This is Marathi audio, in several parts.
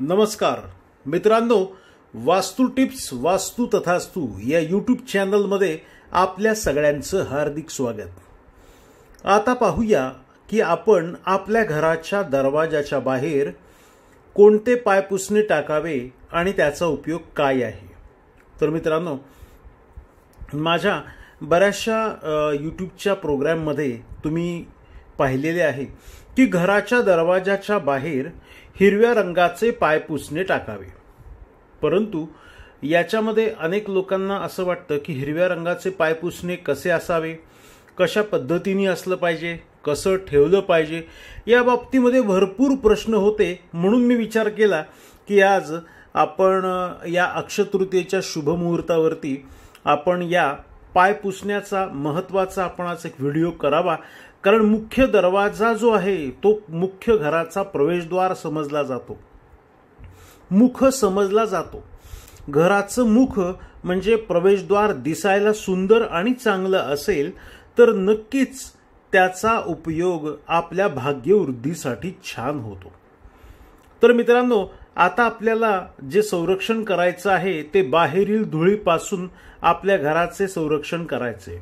नमस्कार मित्रांनो वास्तू टिप्स वास्तू तथास्तू या यूट्यूब चॅनलमध्ये आपल्या सगळ्यांचं हार्दिक स्वागत आता पाहूया की आपण आपल्या घराच्या दरवाजाच्या बाहेर कोणते पायपुसणे टाकावे आणि त्याचा उपयोग काय आहे तर मित्रांनो माझ्या बऱ्याचशा यूट्यूबच्या प्रोग्रॅममध्ये तुम्ही पाहिलेले आहे की घराच्या दरवाजाच्या बाहेर हिरव्या रंगाचे पाय पुसणे टाकावे परंतु याच्यामध्ये अनेक लोकांना असं वाटतं की हिरव्या रंगाचे पाय पुसणे कसे असावे कशा पद्धतीने असलं पाहिजे कसं ठेवलं पाहिजे या बाबतीमध्ये भरपूर प्रश्न होते म्हणून मी विचार केला की आज आपण या अक्षतृतीयेच्या शुभमुहूर्तावरती आपण या पाय पुसण्याचा महत्त्वाचा आज एक व्हिडिओ करावा कारण मुख्य दरवाजा जो आहे तो मुख्य घराचा प्रवेशद्वार समजला जातो मुख समजला जातो घराचं मुख म्हणजे प्रवेशद्वार दिसायला सुंदर आणि चांगलं असेल तर नक्कीच त्याचा उपयोग आपल्या भाग्यवृद्धीसाठी छान होतो तर मित्रांनो आता आपल्याला जे संरक्षण करायचं आहे ते बाहेरील धुळीपासून आपल्या घराचे संरक्षण करायचे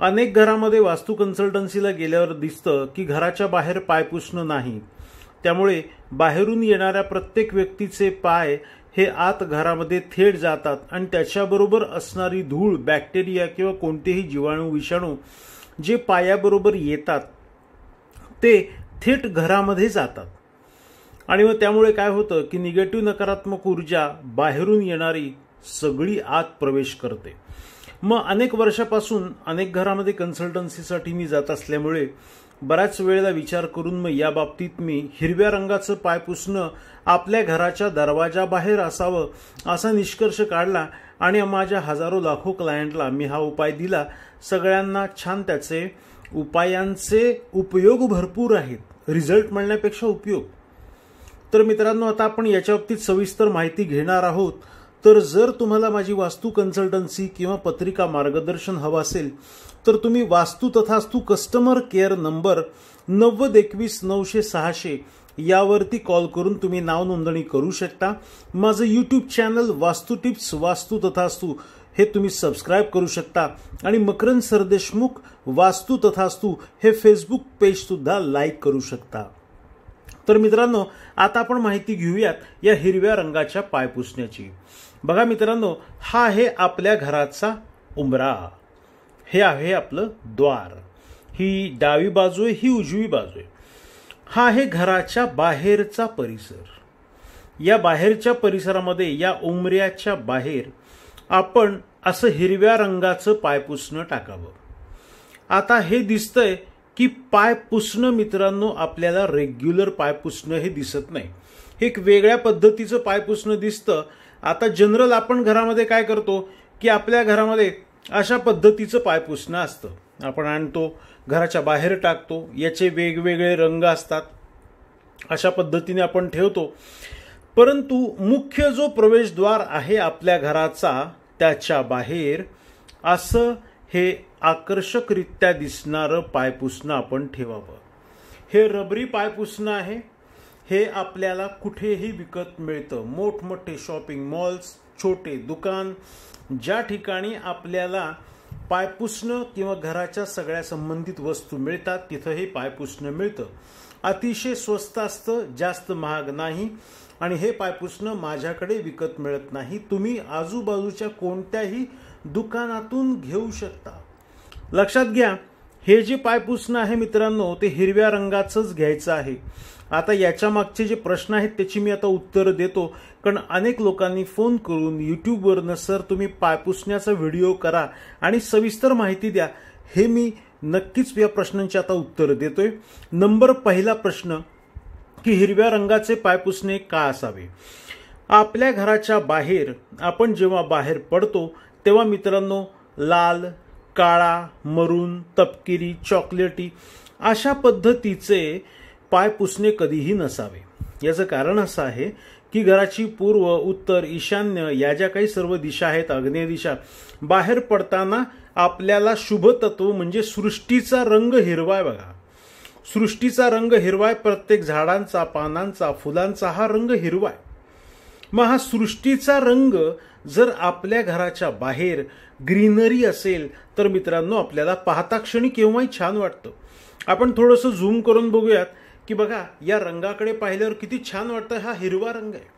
अनेक घरामध्ये वास्तू कन्सल्टन्सीला गेल्यावर दिसतं की घराच्या बाहेर पाय पुसणं नाही त्यामुळे बाहेरून येणाऱ्या प्रत्येक व्यक्तीचे पाय हे आत घरामध्ये थेट जातात आणि त्याच्याबरोबर असणारी धूळ बॅक्टेरिया किंवा कोणतेही जीवाणू विषाणू जे पायाबरोबर येतात ते थेट घरामध्ये जातात आणि मग त्यामुळे काय होतं की निगेटिव्ह नकारात्मक ऊर्जा बाहेरून येणारी सगळी आत प्रवेश करते मग अनेक वर्षापासून अनेक घरामध्ये कन्सल्टन्सीसाठी मी जात असल्यामुळे बऱ्याच वेळेला विचार करून मग या बाबतीत मी हिरव्या रंगाचं पाय पुसणं आपल्या घराच्या दरवाजाबाहेर असावं असा निष्कर्ष काढला आणि माझ्या हजारो लाखो क्लायंटला मी हा उपाय दिला सगळ्यांना छान त्याचे उपायांचे उपयोग भरपूर आहेत रिझल्ट म्हणण्यापेक्षा उपयोग तर मित्रांनो आता आपण याच्या बाबतीत सविस्तर माहिती घेणार आहोत तर जर तुम्हाला माझी वास्तू कन्सल्टन्सी किंवा पत्रिका मार्गदर्शन हवं असेल तर तुम्ही वास्तू तथास्तु कस्टमर केअर नंबर नव्वद एकवीस नऊशे सहाशे यावरती कॉल करून तुम्ही नाव नोंदणी करू शकता माझं यूट्यूब चॅनल वास्तू टिप्स वास्तू तथास्तू हे तुम्ही सबस्क्राईब करू शकता आणि मकरंद सरदेशमुख वास्तू तथास्तू हे फेसबुक पेजसुद्धा लाईक करू शकता तर मित्रांनो आता आपण माहिती घेऊयात या हिरव्या रंगाच्या पायपुसण्याची बघा मित्रांनो हा आहे आपल्या घराचा उंबरा हे आहे आपलं द्वार ही डावी बाजू आहे ही उजवी बाजू आहे हा आहे घराच्या बाहेरचा परिसर या बाहेरच्या परिसरामध्ये या उमऱ्याच्या बाहेर आपण असं हिरव्या रंगाचं पायपुसणं टाकावं आता हे दिसतंय की पाय पुसणं मित्रांनो आपल्याला रेग्युलर पाय पुसणं हे दिसत नाही हे एक वेगळ्या पद्धतीचं पाय पुसणं दिसतं आता जनरल आपण घरामध्ये काय करतो की आपल्या घरामध्ये अशा पद्धतीचं पाय पुसणं असतं आपण आणतो घराच्या बाहेर टाकतो याचे वेगवेगळे रंग असतात अशा पद्धतीने आपण ठेवतो परंतु मुख्य जो प्रवेशद्वार आहे आपल्या घराचा त्याच्या बाहेर असं हे आकर्षकरित्या दिसणारं पायपुसणं आपण ठेवावं हे रबरी पायपुसणं आहे हे आपल्याला कुठेही विकत मिळतं मोठमोठे शॉपिंग मॉल्स छोटे दुकान ज्या ठिकाणी आपल्याला पायपुसणं किंवा घराच्या सगळ्या संबंधित वस्तू मिळतात तिथंही हे पायपुसणं मिळतं अतिशय स्वस्त असतं जास्त महाग नाही आणि हे पायपुसणं माझ्याकडे विकत मिळत नाही तुम्ही आजूबाजूच्या कोणत्याही दुकानातून घेऊ शकता लक्षात घ्या हे जे पायपुसणं पुसणं आहे मित्रांनो ते हिरव्या रंगाचंच घ्यायचं आहे आता याच्या मागचे जे प्रश्न आहेत त्याची मी आता उत्तर देतो कारण अनेक लोकांनी फोन करून यूट्यूबवरनं सर तुम्ही पाय पुसण्याचा व्हिडिओ करा आणि सविस्तर माहिती द्या हे मी नक्कीच या प्रश्नांची आता उत्तर देतोय नंबर पहिला प्रश्न की हिरव्या रंगाचे पाय पुसणे का असावे आपल्या घराच्या बाहेर आपण जेव्हा बाहेर पडतो तेव्हा मित्रांनो लाल काळा मरून तपकिरी चॉकलेटी अशा पद्धतीचे पाय पुसणे कधीही नसावे याचं कारण असं आहे की घराची पूर्व उत्तर ईशान्य या ज्या काही सर्व दिशा आहेत अग्नेय दिशा बाहेर पडताना आपल्याला शुभ तत्व म्हणजे सृष्टीचा रंग हिरवाय बघा सृष्टीचा रंग हिरवाय प्रत्येक झाडांचा पानांचा फुलांचा हा रंग हिरवाय मग हा सृष्टीचा रंग जर आपल्या घराच्या बाहेर ग्रीनरी असेल तर मित्रांनो आपल्याला पाहता क्षणी केव्हाही छान वाटतं आपण थोडंसं झूम करून बघूयात की बघा या रंगाकडे पाहिल्यावर किती छान वाटतं हा हिरवा रंग आहे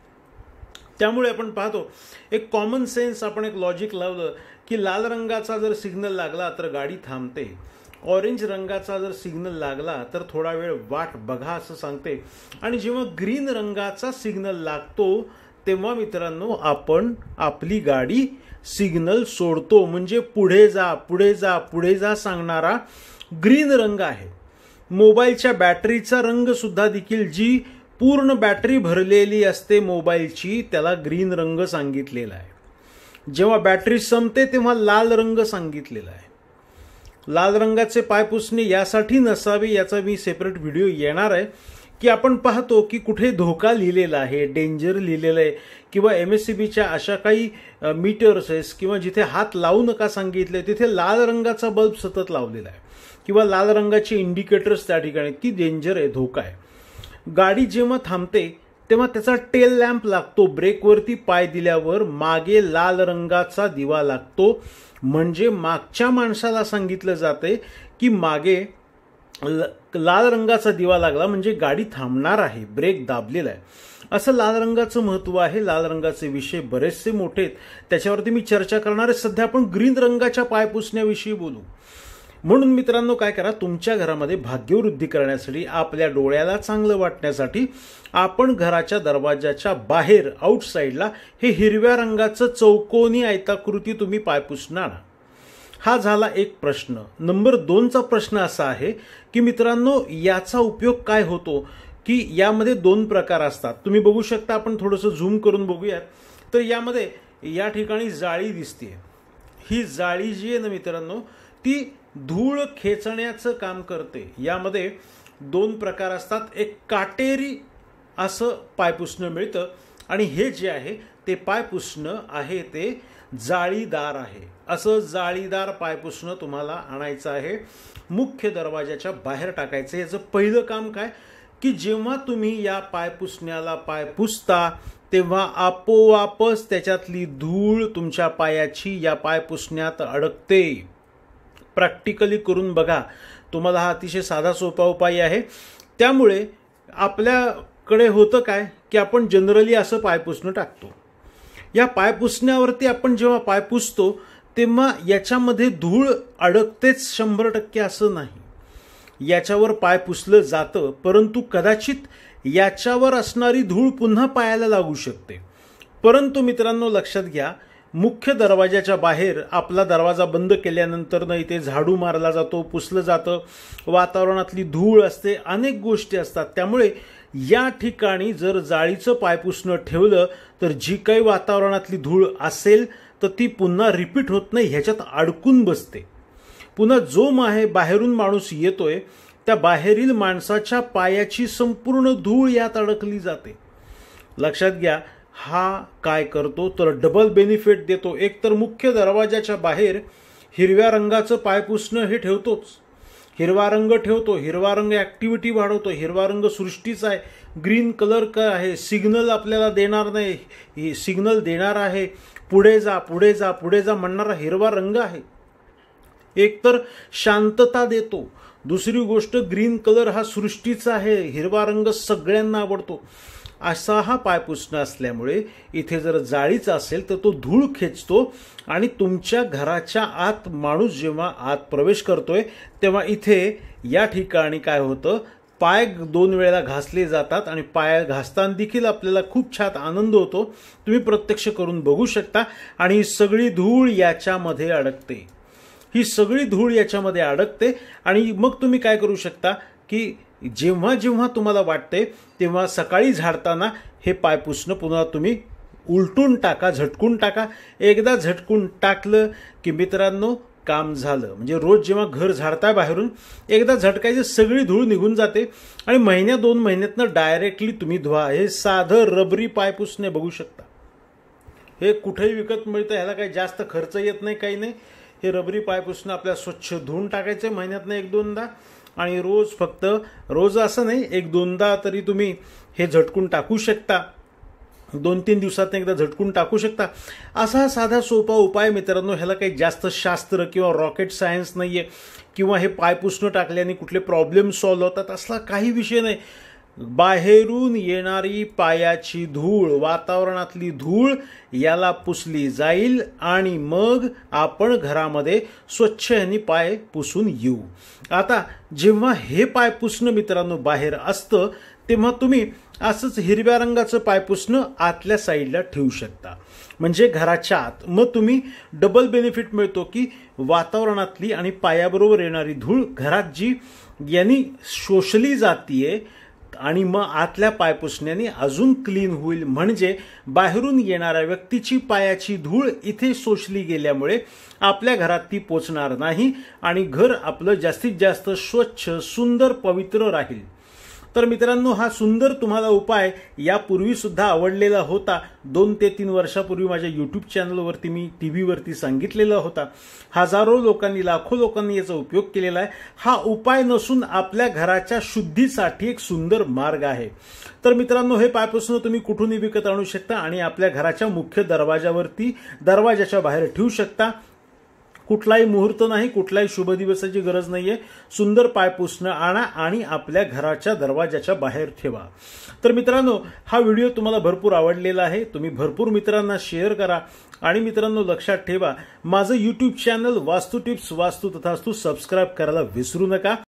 त्यामुळे आपण पाहतो एक कॉमन सेन्स आपण एक लॉजिक लावलं की लाल रंगाचा जर सिग्नल लागला तर गाडी थांबते ऑरेंज रंगाचा जर सिग्नल लागला तर थोडा वेळ वाट बघा असं सांगते आणि जेव्हा ग्रीन रंगाचा सिग्नल लागतो तेव्हा मित्रांनो आपण आपली गाडी सिग्नल सोडतो म्हणजे पुढे जा पुढे जा पुढे जा सांगणारा ग्रीन रंग आहे मोबाईलच्या बॅटरीचा रंग सुद्धा देखील जी पूर्ण बॅटरी भरलेली असते मोबाईलची त्याला ग्रीन रंग सांगितलेला आहे जेव्हा बॅटरी संपते तेव्हा लाल रंग सांगितलेला आहे लाल रंगाचे पाय पुसणे यासाठी नसावे याचा मी सेपरेट व्हिडिओ येणार आहे की आपण पाहतो की कुठे धोका लिहिलेला आहे डेंजर लिहिलेलं आहे किंवा एम एस सी बीच्या अशा काही मीटर्स आहेस किंवा जिथे हात लावू नका सांगितलं तिथे लाल रंगाचा बल्ब सतत लावलेला आहे किंवा लाल रंगाचे इंडिकेटर्स त्या ठिकाणी ती डेंजर आहे धोका आहे गाडी जेव्हा थांबते तेव्हा त्याचा टेल लॅम्प लागतो ब्रेकवरती पाय दिल्यावर मागे लाल रंगाचा दिवा लागतो म्हणजे मागच्या माणसाला सांगितलं जाते की मागे लाल रंगाचा दिवा लागला म्हणजे गाडी थांबणार आहे ब्रेक दाबलेला आहे असं लाल रंगाचं महत्व आहे लाल रंगाचे विषय बरेचसे मोठे आहेत त्याच्यावरती मी चर्चा करणार आहे सध्या आपण ग्रीन रंगाच्या पायपुसण्याविषयी बोलू म्हणून मित्रांनो काय करा तुमच्या घरामध्ये भाग्यवृद्धी करण्यासाठी आपल्या डोळ्याला चांगलं वाटण्यासाठी आपण घराच्या दरवाजाच्या बाहेर आउटसाईडला हे हिरव्या रंगाचं चौकोनी आयताकृती तुम्ही पायपुसणार हा झाला एक प्रश्न नंबर दोनचा प्रश्न असा आहे की मित्रांनो याचा उपयोग काय होतो की यामध्ये दोन प्रकार असतात तुम्ही बघू शकता आपण थोडंसं झूम करून बघूयात तर यामध्ये या ठिकाणी जाळी दिसते ही जाळी जी आहे ना मित्रांनो ती धूळ खेचण्याचं काम करते यामध्ये दोन प्रकार असतात एक काटेरी असं पायपुसणं मिळतं आणि हे जे आहे ते पाय पुसणं आहे ते जाळीदार आहे असं जाळीदार पाय पुसणं तुम्हाला आणायचं आहे मुख्य दरवाजाच्या बाहेर टाकायचं याचं पहिलं काम काय की जेव्हा तुम्ही या पाय पुसण्याला पाय पुसता तेव्हा आपोआपच त्याच्यातली धूळ तुमच्या पायाची या पाय पुसण्यात अडकते प्रॅक्टिकली करून बघा तुम्हाला हा अतिशय साधा सोपा उपाय आहे त्यामुळे आपल्याकडे होतं काय की आपण जनरली असं पाय पुसणं टाकतो या पाय पुसण्यावरती आपण जेव्हा पाय पुसतो तेव्हा याच्यामध्ये धूळ अडकतेच शंभर टक्के असं नाही याच्यावर पाय पुसलं जातं परंतु कदाचित याच्यावर असणारी धूळ पुन्हा पायाला लागू शकते परंतु मित्रांनो लक्षात घ्या मुख्य दरवाजाच्या बाहेर आपला दरवाजा बंद केल्यानंतर ना इथे झाडू मारला जातो पुसलं जातं वातावरणातली धूळ असते अनेक गोष्टी असतात त्यामुळे या ठिकाणी जर जाळीचं पायपुसणं ठेवलं तर जी काही वातावरणातली धूळ असेल तर ती पुन्हा रिपीट होत नाही ह्याच्यात अडकून बसते पुन्हा जो माहे बाहेरून माणूस येतोय त्या बाहेरील माणसाच्या पायाची संपूर्ण धूळ यात अडकली जाते लक्षात घ्या हा काय करतो तर डबल बेनिफिट देतो एक तर मुख्य दरवाजाच्या बाहेर हिरव्या रंगाचं पायपुसणं हे ठेवतोच हिरवा रंग ठेवतो हिरवा रंग ॲक्टिव्हिटी वाढवतो हिरवा रंग सृष्टीचा आहे ग्रीन कलर का आहे सिग्नल आपल्याला देणार नाही सिग्नल देणार आहे पुढे जा पुढे जा पुढे जा म्हणणारा हिरवा रंग आहे एकतर शांतता देतो दुसरी गोष्ट ग्रीन कलर हा सृष्टीचा आहे हिरवा रंग सगळ्यांना आवडतो असा हा पाय पुसणं असल्यामुळे इथे जर जाळीचा असेल तर तो धूळ खेचतो आणि तुमच्या घराच्या आत माणूस जेव्हा आत प्रवेश करतोय तेव्हा इथे या ठिकाणी काय होतं पाय दोन वेळेला घासले जातात आणि पाय घासताना देखील आपल्याला खूप छान आनंद होतो तुम्ही प्रत्यक्ष करून बघू शकता आणि सगळी धूळ याच्यामध्ये अडकते ही सगळी धूळ याच्यामध्ये अडकते आणि मग तुम्ही काय करू शकता की जेव्हा जेव्हा तुम्हाला वाटते तेव्हा सकाळी झाडताना हे पाय पुसणं पुन्हा तुम्ही उलटून टाका झटकून टाका एकदा झटकून टाकलं की मित्रांनो काम झालं म्हणजे रोज जेव्हा घर झाडताय बाहेरून एकदा झटकायची सगळी धूळ निघून जाते आणि महिन्या दोन महिन्यातनं डायरेक्टली तुम्ही धुवा हे साधं रबरी पाय पुसणे बघू शकता हे कुठेही विकत मिळतं ह्याला काही जास्त खर्च येत नाही काही नाही हे रबरी पाय पुसणं आपल्याला स्वच्छ धुवून टाकायचं आहे महिन्यातनं एक दोनदा आणि रोज फक्त रोज असं नाही एक दोनदा तरी तुम्ही हे झटकून टाकू शकता दोन तीन दिवसात एकदा झटकून टाकू शकता असा हा साधा सोपा उपाय मित्रांनो ह्याला काही जास्त शास्त्र किंवा रॉकेट सायन्स नाही आहे किंवा हे पाय पुसणं टाकल्याने कुठले प्रॉब्लेम सॉल्व्ह होतात असला काही विषय नाही बाहेरून येणारी पायाची धूळ वातावरणातली धूळ याला पुसली जाईल आणि मग आपण घरामध्ये स्वच्छ यांनी पाय पुसून येऊ आता जेव्हा हे पाय पुसणं मित्रांनो बाहेर असतं तेव्हा तुम्ही असंच हिरव्या रंगाचं पाय पुसणं आतल्या साईडला ठेवू शकता म्हणजे घराच्या आत मग तुम्ही डबल बेनिफिट मिळतो की वातावरणातली आणि पायाबरोबर येणारी धूळ घरात जी यांनी शोषली जाते आणि मग आतल्या पायपुसण्याने अजून क्लीन होईल म्हणजे बाहेरून येणाऱ्या व्यक्तीची पायाची धूळ इथे सोचली गेल्यामुळे आपल्या घरात ती पोचणार नाही आणि घर आपलं जास्तीत जास्त स्वच्छ सुंदर पवित्र राहील तर मित्रांनो हा सुंदर तुम्हाला उपाय यापूर्वीसुद्धा आवडलेला होता दोन ते तीन वर्षापूर्वी माझ्या युट्यूब चॅनलवरती मी टी व्हीवरती सांगितलेला होता हजारो लोकांनी लाखो लोकांनी याचा उपयोग केलेला आहे हा उपाय नसून आपल्या घराच्या शुद्धीसाठी एक सुंदर मार्ग आहे तर मित्रांनो हे पायपासून तुम्ही कुठूनही विकत आणू शकता आणि आपल्या घराच्या मुख्य दरवाजावरती दरवाजाच्या बाहेर ठेवू शकता कुठलाही मुहूर्त नाही कुठलाही शुभ दिवसाची गरज नाहीये सुंदर पाय पुसणं आणा आणि आपल्या घराच्या दरवाजाच्या बाहेर ठेवा तर मित्रांनो हा व्हिडिओ तुम्हाला भरपूर आवडलेला आहे तुम्ही भरपूर मित्रांना शेअर करा आणि मित्रांनो लक्षात ठेवा माझं युट्यूब चॅनल वास्तू टिप्स वास्तू तथास्तू सबस्क्राईब करायला विसरू नका